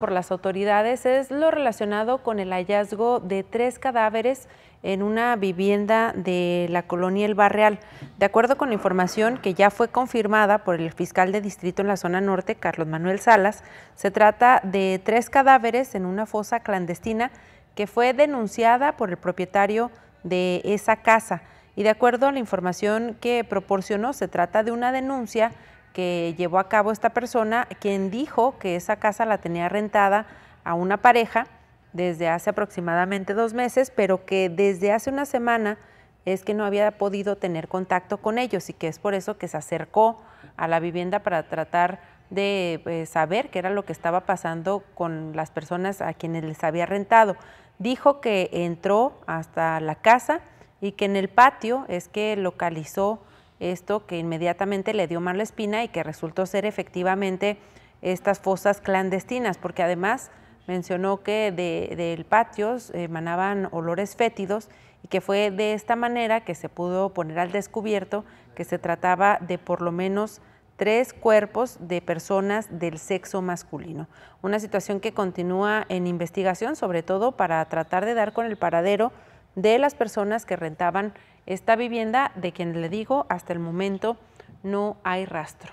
por las autoridades es lo relacionado con el hallazgo de tres cadáveres en una vivienda de la colonia El Barreal. De acuerdo con la información que ya fue confirmada por el fiscal de distrito en la zona norte, Carlos Manuel Salas, se trata de tres cadáveres en una fosa clandestina que fue denunciada por el propietario de esa casa. Y de acuerdo a la información que proporcionó, se trata de una denuncia que llevó a cabo esta persona, quien dijo que esa casa la tenía rentada a una pareja desde hace aproximadamente dos meses, pero que desde hace una semana es que no había podido tener contacto con ellos y que es por eso que se acercó a la vivienda para tratar de eh, saber qué era lo que estaba pasando con las personas a quienes les había rentado. Dijo que entró hasta la casa y que en el patio es que localizó esto que inmediatamente le dio mala espina y que resultó ser efectivamente estas fosas clandestinas, porque además mencionó que del de, patio eh, emanaban olores fétidos y que fue de esta manera que se pudo poner al descubierto que se trataba de por lo menos tres cuerpos de personas del sexo masculino. Una situación que continúa en investigación, sobre todo para tratar de dar con el paradero de las personas que rentaban esta vivienda, de quien le digo, hasta el momento no hay rastro.